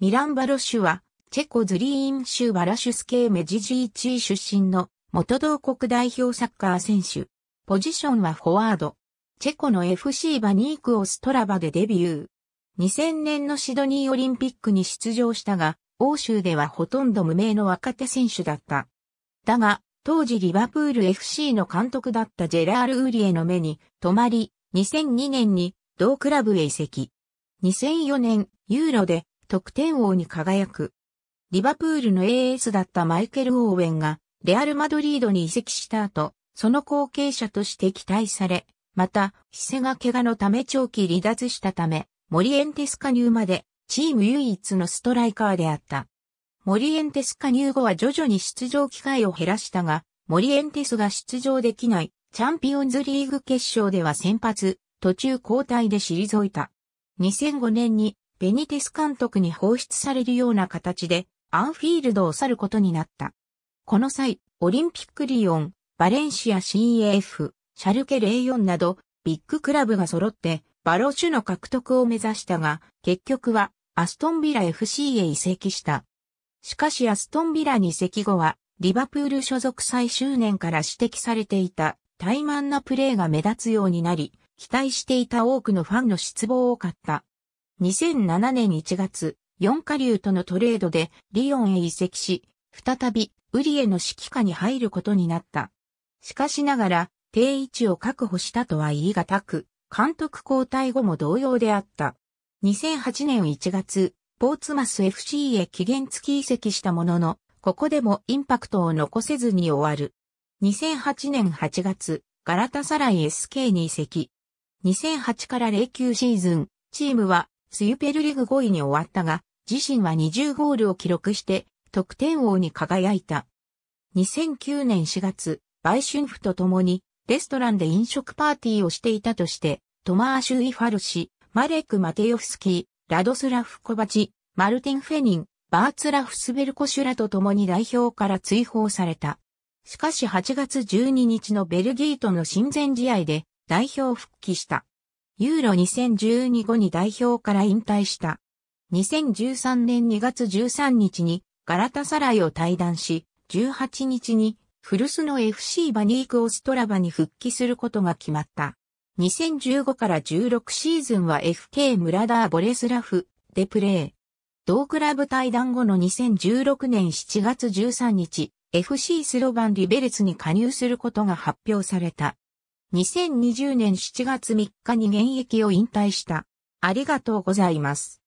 ミランバロシュは、チェコズリーン州バラシュスケーメジジーチー出身の元同国代表サッカー選手。ポジションはフォワード。チェコの FC バニークオストラバでデビュー。2000年のシドニーオリンピックに出場したが、欧州ではほとんど無名の若手選手だった。だが、当時リバプール FC の監督だったジェラール・ウーリエの目に止まり、2002年に同クラブへ移籍。2004年、ユーロで得点王に輝く。リバプールの AS だったマイケル・オーウェンが、レアル・マドリードに移籍した後、その後継者として期待され、また、ヒセが怪我のため長期離脱したため、モリエンテス加入まで、チーム唯一のストライカーであった。モリエンテス加入後は徐々に出場機会を減らしたが、モリエンテスが出場できない、チャンピオンズリーグ決勝では先発、途中交代で退いた。2005年にベニテス監督に放出されるような形で、アンフィールドを去ることになった。この際、オリンピックリオン、バレンシア CF、シャルケ04など、ビッグクラブが揃って、バロシュの獲得を目指したが、結局は、アストンビラ FC へ移籍した。しかしアストンビラに移籍後は、リバプール所属最終年から指摘されていた、怠慢なプレーが目立つようになり、期待していた多くのファンの失望を買った。2007年1月、四下流とのトレードでリヨンへ移籍し、再びウリエの指揮下に入ることになった。しかしながら、定位置を確保したとは言い難く、監督交代後も同様であった。2008年1月、ポーツマス FC へ期限付き移籍したものの、ここでもインパクトを残せずに終わる。2008年8月、ガラタサライ SK に移籍。2008から09シーズン、チームはスユペルリグ5位に終わったが、自身は20ゴールを記録して、得点王に輝いた。2009年4月、売春婦と共に、レストランで飲食パーティーをしていたとして、トマーシュ・イファル氏、マレク・マテヨフスキー、ラドスラフ・コバチ、マルティン・フェニン、バーツラフ・スベルコシュラと共に代表から追放された。しかし8月12日のベルギーとの親善試合で代表復帰した。ユーロ2012後に代表から引退した。2013年2月13日にガラタサライを退団し、18日にフルスの FC バニークオストラバに復帰することが決まった。2015から16シーズンは FK ムラダー・ボレスラフでプレー。同クラブ退団後の2016年7月13日、FC スロバン・リベレツに加入することが発表された。2020年7月3日に現役を引退した。ありがとうございます。